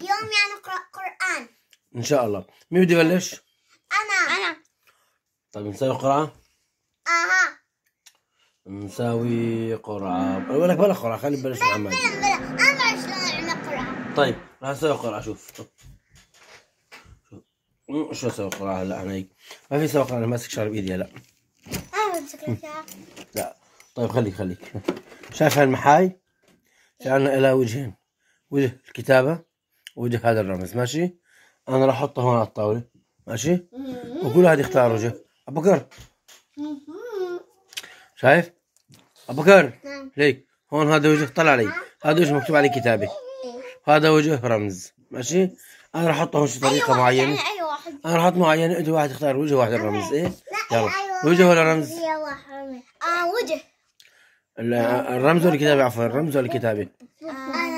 اليوم يعني قرآن إن شاء الله مين بده يبلش؟ أنا أنا طيب نساوي قرعة؟ أها نساوي قرعة بقول لك بلا قرعة خلي نبلش مع بلا بلا أنا بعرف شلون أعمل قرعة طيب رح اسوي قرعة شوف شو اسوي قرعة هلا أنا هيك ما في سوي قرعة أنا ماسك شعر بإيدي هلا أنا لا طيب خليك خليك شايف هالمحاي؟ جعلنا لها وجهين وجه الكتابة وجه هذا الرمز ماشي انا راح احطه هون على الطاوله ماشي وكل واحد يختار وجه ابو بكر شايف ابو بكر نعم. ليك هون هذا وجه طلع علي هذا وجه مكتوب عليه كتابي هذا وجه رمز ماشي انا راح احطه هون بطريقه طريقه أيوة، معينه انا راح احط معينه انت واحد يختار وجه واحد أيوة. الرمز ايه أيوة. يلا وجه ولا رمز؟ اه وجه الرمز ولا الكتابي عفوا الرمز ولا الكتابي؟ آه،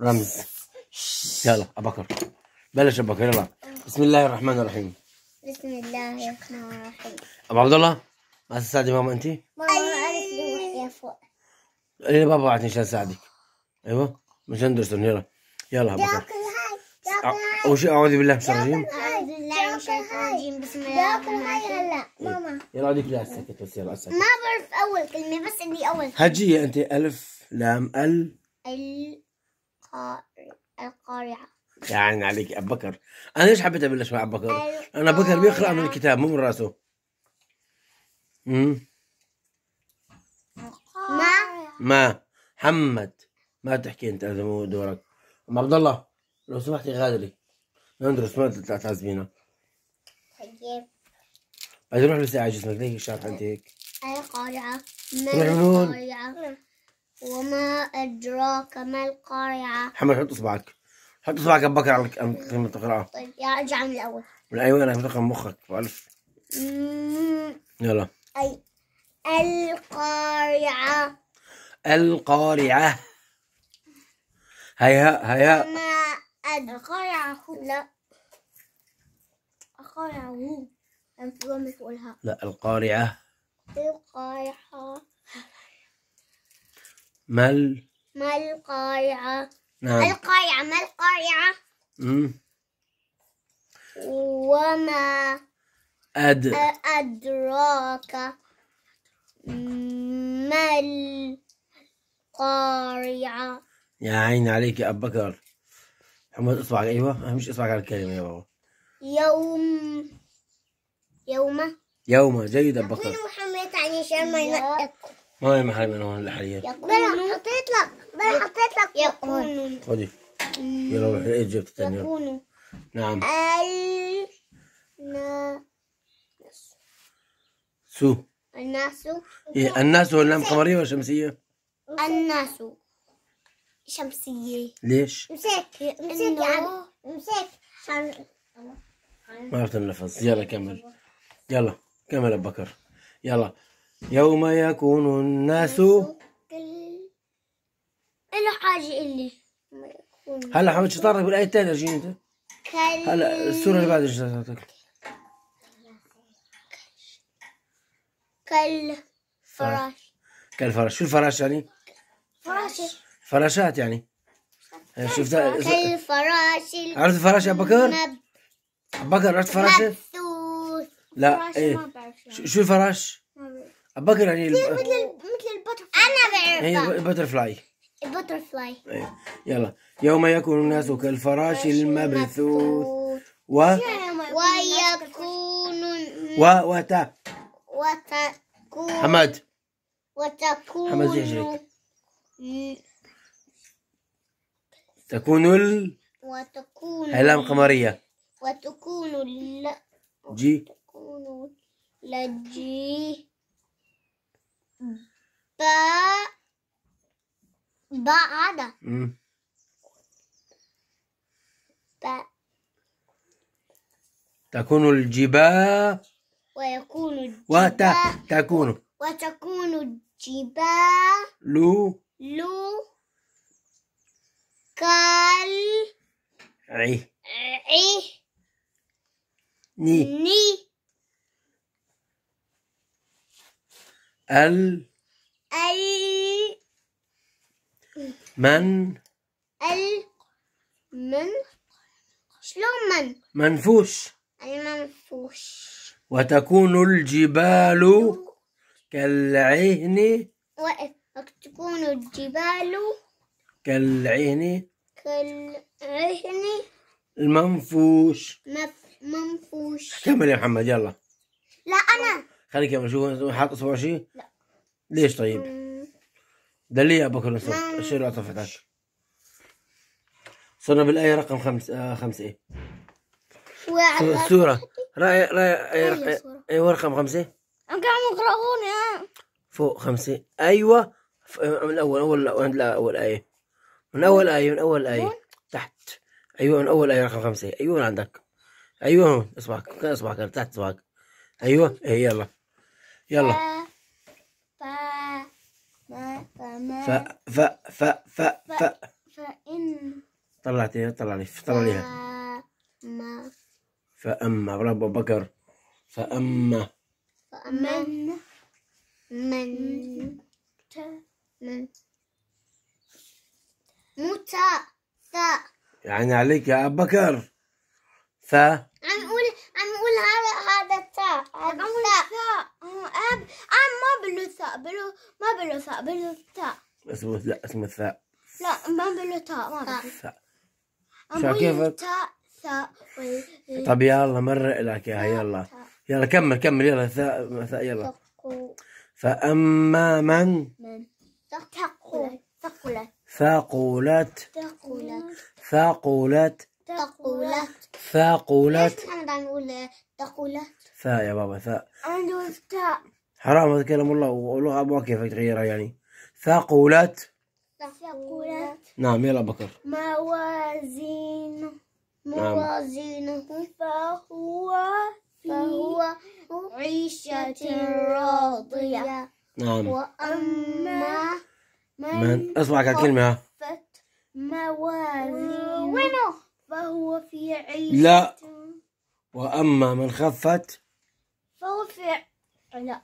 رمز يلا ابكر بلش ابكر يلا بسم الله الرحمن الرحيم بسم الله الرحمن الرحيم ابو عبد الله ما تساعدي ماما انت؟ ماما عرفت روح إيه، يا فوق ايه بابا بعتني عشان اساعدك ايوه مش ندرس يلا يلا ابكر اول شيء اعوذ بالله من الشيطان الرجيم اعوذ بالله من الشيطان الرجيم بسم الله الرحمن الرحيم ماما يلا اوديك لا سكت بس يلا سكت ما بعرف اول كلمه بس اني اول هجيه انت الف لام ال القارعة يعني عليك أبو بكر أنا ليش حبيت أبلش مع أبو بكر؟ أنا أبو بكر بيقرأ من الكتاب مو من راسه امم ما ما محمد ما تحكي أنت هذا مو دورك أم عبد الله لو سمحتي غادري ندرس ما تعزمينا طيب بعد روح لساعة جسمك ليش شعرك أنت هيك؟ القارعة ما القارعة وما أدراك ما القارعة حمد حط إصبعك حط إصبعك بكر على كلمة القراءة طيب يا ارجع من الأول من أيوة أنا هتقرأ مخك وألف يلا أي القارعة القارعة هيا هيا ما أدري القارعة لا القارعة هو أنت تقولها لا القارعة القارعة ما ال... ما القارعة نعم القارعة ما القارعة امم وما أد... أدراك ما القارعة يا عيني عليك يا أبو بكر محمد اصبعك أيوه مش اصبعك على الكلمة يا بابا يوم يوم يوم جيد أبو بكر محمد علي ما ينقطكم ما هي محل من هون لحاليا؟ بلا حطيت لك بلا حطيت لك يكون خذي يلا روحي ايه جبت ثاني يكون نعم ال ناس سو الناس ايه الناس ولا قمريه ولا شمسيه؟ الناس شمسيه ليش؟ مسك مسك مسك ما عرفت النفس يلا كمل يلا كمل ابو بكر يلا يوم يكون الناس كل حاجة إلي هلا شطار تطرق بالآية الثانية رجيني أنت هلا السورة اللي بعد فراش كل كالفراش شو الفراش يعني؟ فراشة فراشات يعني إيه، شفت فراش عرفت الفراش يا بكر؟ بكر عرفت فراشة؟ لا ايه شو الفراش؟ بقر يعني مثل مثل البتر انا بعرفها هي إيه، البترفلاي البترفلاي إيه. يلا يوم يكون الناس كالفراش المبثوث و ويكون و وت وتكون حماد وتكون حماد زعجلك تكون ال وتكون أعلام قمرية وتكون ال جي وتكون لجي ب بعد عدا ب تكون الجبال ويكون الجبال وت... تكون وتكون الجبال لو لو كال عي عي ني ني ال ال من ال من شلون من منفوش المنفوش وتكون الجبال كالعهن وقف تكون الجبال كالعهن كالعهن المنفوش مف... منفوش كمل يا محمد يلا لا انا خليك كمل شوف حاط 27 لا ليش طيب؟ دلي يا ابوك المسك شيل عطف فتحك صرنا بالايه رقم خمس آه خمسه ايه السورة رأي رأي ايوه رقم خمسه انا قاعد يقرؤون فوق خمسه إيه؟ ايوه من اول اول اول لا اول ايه من اول ايه من اول ايه تحت ايوه من اول ايه رقم خمسه إيه؟ ايوه من عندك ايوه اصبعك اصبعك تحت اصبعك ايوه ايه يلا يلا ف ف ف ف ف فإن طلعتيها طلع لي طلع فأما فأما برافو بكر فأما فأمن من من ف يعني عليك يا أبو بكر ف عم اقول هذا هذا التاء هذا تاء أب أم ما بلو ثاء بلو ما بلو ثاء بلو ثاء اسمه لا اسمه ثاء لا ما بلو ثاء ما بلو ثاء شو كيف ثاء ثاء طب يلا مرة لك يا يلا يلا كمل كمل يلا ثاء ثاء يلا فأما من؟ من ثقلت ثقلت ثقلت ثقلت ثقلت ثقلت ثقلت ثاء يا بابا ثاء انا ثاء حرام هذا كلام والله والله ما كيف تغيرها يعني ثاقولات ثاقولات نعم يلا بكر موازين نعم. موازينه فهو فهو عيشة راضية نعم وأما من, من اسمع كلمة موازينه فهو في عيشة لا وأما من خفت لا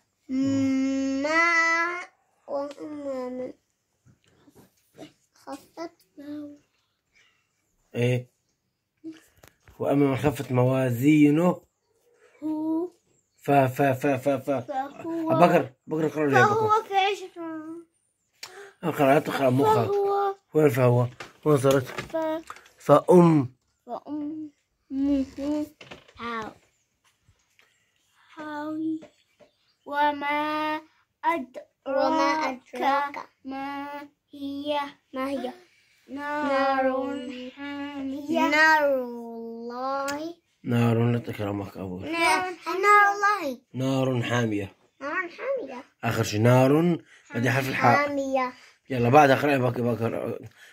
ما وأماما خفت موازينه ايه وأما من خفت موازينه هو فا فا فا فا ف بكر بكر اقرأ لي فهو في عشرة اقرأ أقرأ مخك وين فهو وين صارت ف... فأم فأم مهو هاو هاوي وما أدراك, وما ما هي ما هي نار حامية نار الله نار لا تكرمك أبوي نار الله نار حامية نار حامية آخر شيء نار بدي حرف الحاء حامية يلا بعد اقرأي باقي باقي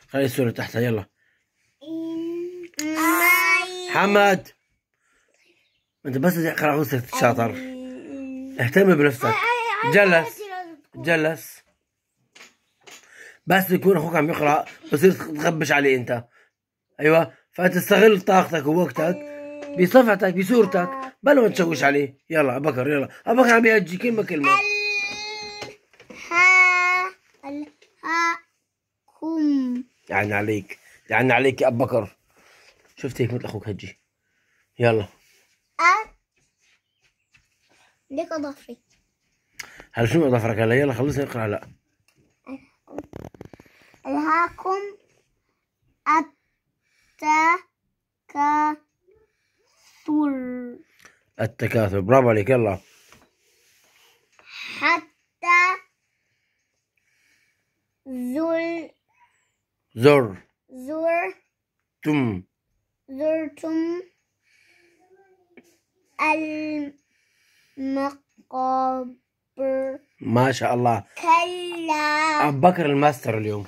اقرأي السورة تحتها يلا حمد انت بس تقرا عوزة شاطر اهتم بنفسك جلس جلس بس يكون اخوك عم يقرا بصير تغبش عليه انت ايوه فتستغل طاقتك ووقتك بصفحتك بصورتك بلا ما تشوش عليه يلا بكر يلا بكر عم يهجي كلمه كلمه كم يعني عليك يعني عليك يا ابو بكر شفت هيك مثل اخوك هجي يلا ليك ظهري هشوف ظهرك هلا يلا خلص اقرا لا الهاكم التكاثر التكاثر برافو عليك يلا حتى زر زر زر تم زرتم الم مقابر ما شاء الله كلا أبو بكر الماستر اليوم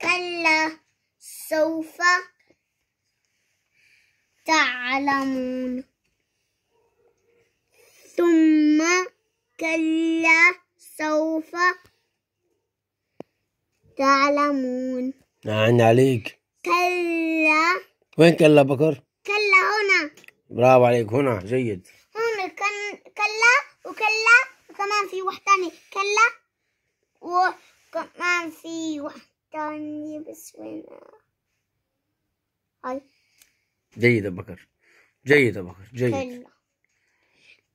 كلا سوف تعلمون ثم كلا سوف تعلمون عندي نعم، عليك كلا وين كلا بكر؟ كلا هنا برافو عليك هنا جيد وكمان في واحد تاني كلا وكمان في واحد تاني بس وين هاي جيدة بكر جيد بكر جيد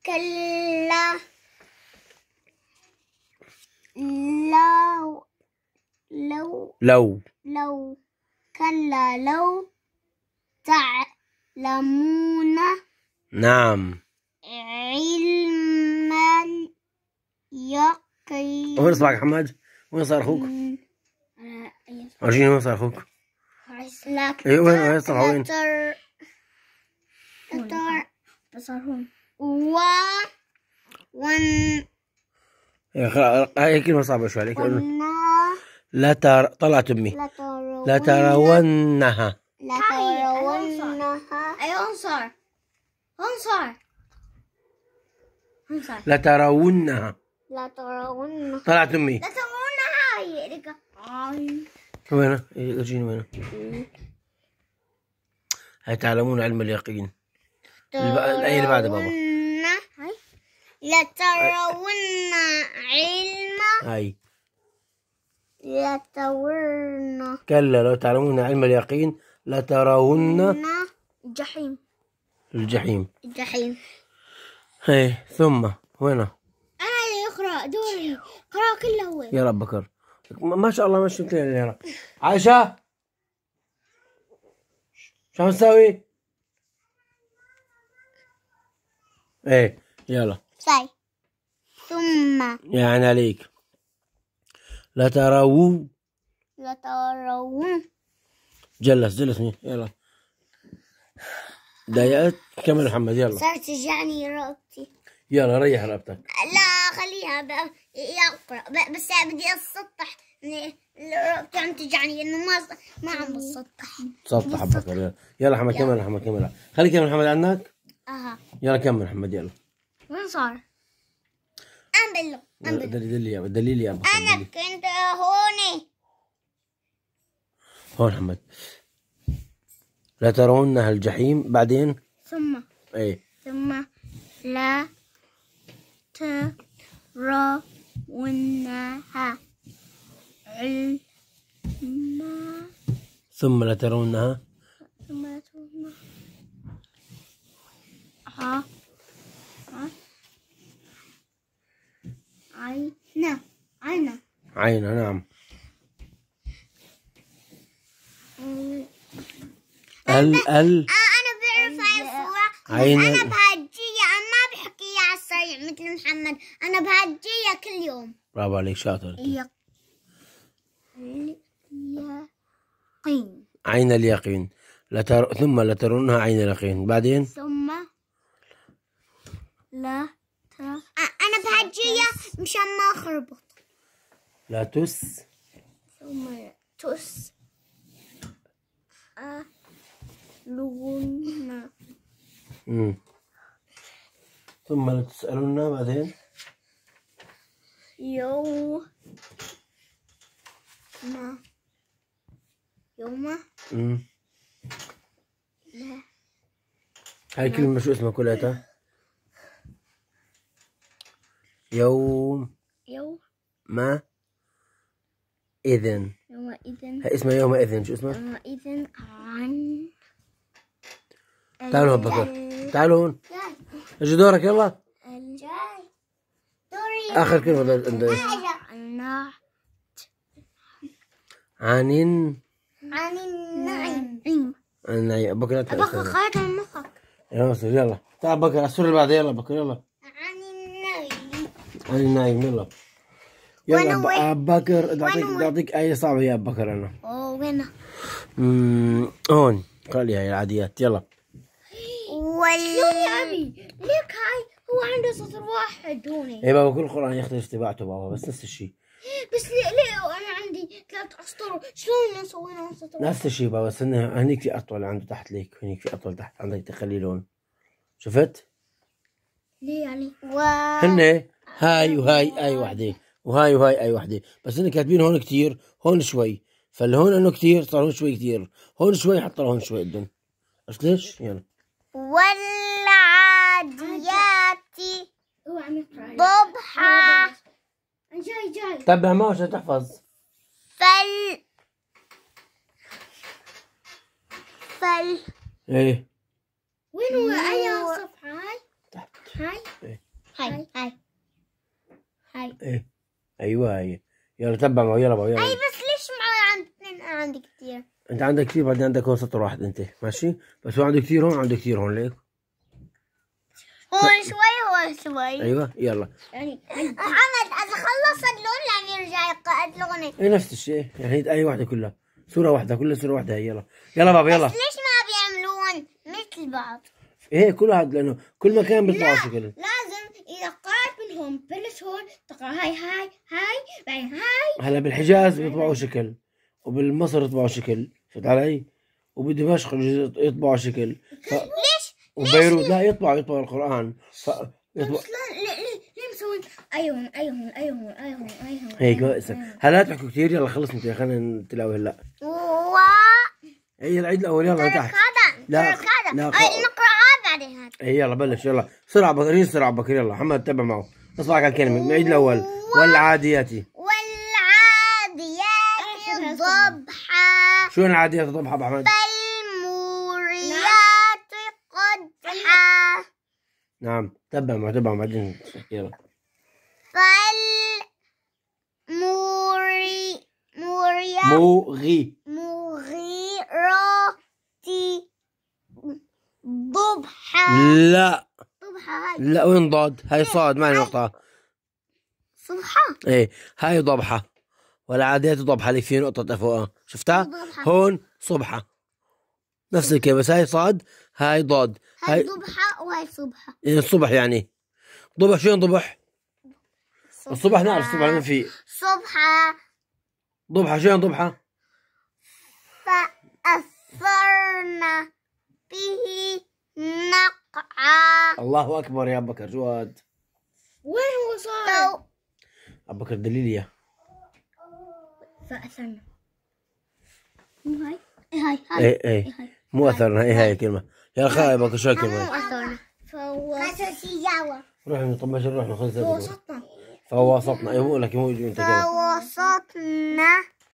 كلا كلا لو لو لو لو كلا لو تعلمون نعم علم كي طيب. وين صبعك حماد وين صار اخوك ورجيني آه، وين صار اخوك اي وين وين صار وين صار هون و ون هاي كلمة صعبة شوي عليك لا ترى طلعت امي لا ترونها لا ترونها اي انصار انصار انصار لا ترونها لا ترون طلعت امي لا ترونها يرجع وين يرجعين إيه، وين تعلمون علم اليقين الآية اللي بعد بابا لا ترون علم هاي لا ترون كلا لو تعلمون علم اليقين لترون الجحيم الجحيم الجحيم هي ثم وينه دوري قرا كله هو يا رب بكر ما شاء الله ماشي كلنا يا رب عائشة شو مسوي؟ ايه يلا ساي طيب. ثم يعني عليك لا تروا لا تروا جلس جلس يلا ضيقت كمل محمد يلا صارت تجعني رقبتي يلا ريح رقبتك لا خليها بقى اقرا بس بدي اسطح كان تجعني انه ما ما عم بسطح سطح بكره يلا يلا حمد كمل حمد كمل خلي كمل حمد عنك اها يلا كمل حمد يلا وين صار؟ أمبلو دليلي دليلي يا أنا كنت هوني هون حمد لا ترون الجحيم بعدين ثم ايه ثم لا لترونها علما ثم لترونها ثم لترونها عين عين عين نعم ال ال آه، أنا بعرف عين أنا بعرف برافو عليك شاطر اليقين عين اليقين لتر... ثم لترونها عين اليقين بعدين ثم لا تر... آه، أنا بهجية مشان ما أخربط لا تس ثم تس آه، لغنا ثم لتسألنا بعدين يوم يوم امم هاي كلمة شو اسمها كلياتها؟ يوم يوم ما إذن يوم إذن هاي اسمها يوم إذن شو اسمها؟ يوم إذن عن تعالوا بكر تعالوا هون اجي دورك يلا الجاي آخر كلمة أنت عن عن عن النعيم عن النعيم بكرة بكرة خرج من مخك يلا مصر يلا تعال بكرة السورة اللي بعدها يلا بكرة يلا عن النعيم عن النعيم يلا يلا آه، بكر اعطيك اعطيك اي صعبة يا بكر انا وين هون قال لي هاي العاديات يلا وال ليك هاي هو عنده سطر واحد دوني اي بابا كل قرآن يختلف طباعته بابا بس نفس الشيء بس ليه ليه وانا عندي ثلاث اسطر شلون نسوي لهم سطر نفس الشيء بابا استنى هنيك في اطول عنده تحت ليك هنيك في اطول تحت عندك تخلي لون شفت؟ ليه يعني؟ هن هاي وهاي اي وحده وهاي وهاي اي وحده بس هن كاتبين هون كثير هون شوي فالهون انه كثير صار هون شوي كثير هون شوي حط هون شوي قدام عرفت ليش؟ يلا يعني. ضبحة جاي جاي تبع ما عشان تحفظ فل فل ايه وين هو اي صفحة هاي؟ تحت إيه. هاي؟ هاي هاي هاي ايه ايوه هاي يلا تبع معه يلا معه يلا اي بس ليش معي عند اثنين انا عندي كثير انت عندك كثير بعدين عندك هون سطر واحد انت ماشي بس هو عنده كثير هون عنده كثير هون ليك هون شوي اطول شوي ايوه يلا يعني محمد اذا خلص اللون يعني يرجع يقعد الاغنيه اي نفس الشيء يعني اي واحده كلها صوره واحده كلها صوره واحده هي يلا يلا بابا يلا بس ليش ما بيعملون مثل بعض؟ ايه كل واحد لانه كل مكان لا شكل لازم اذا قرأت منهم هون بلش هون تقرا هاي هاي هاي بعدين هاي هلا بالحجاز بيطبعوا شكل وبالمصر يطبعوا شكل فهمت علي؟ وبدمشق يطبعوا شكل ف... ليش وبيروت لا يطبعوا يطبعوا القرآن ف... ايوه ايوه ايوه ايوه ايوه ايوه إيه، هلا تحكوا كثير يلا خلص انت خلينا نتلاوي هلا و هي إيه، العيد الاول يلا تحت لا لا نقرا بعدين إيه، يلا بلش يلا بسرعه بكرين بسرعه بكر يلا محمد تبع معه اصبعك على الكلمه العيد الاول والعاديات والعاديات ضبحا شو العاديات ضبحا ابو احمد؟ فالموريات قدحا نعم تبع ما تبع بعدين شكيرة فال موري موريا موغي مغيراتي ضبحة لا ضبحة هاي لا وين ضاد هاي صاد ما نقطة صبحة ايه هاي ضبحة والعادية ضبحة اللي في نقطة فوقها شفتها هون صبحة نفس الكلمة بس هاي صاد هاي ضاد هاي ضبحة وهاي صبحة إيه، الصبح يعني ضبح شو يعني ضبح؟ الصبح نعرف الصبح ما في صبحة ضبحة شو يعني ضبحة؟ فأثرنا به نقعة الله أكبر يا شو جواد وين هو صار؟ أبكر دليل إياه فأثرنا مو هاي هاي هاي, هاي. ايه, إيه. إيه، مو أثرنا ايه هاي الكلمة يا خايبك شكل فهو روح طب نروح ناخذ فوسطنا فوسطنا اي بقول لك مو انت فوسطنا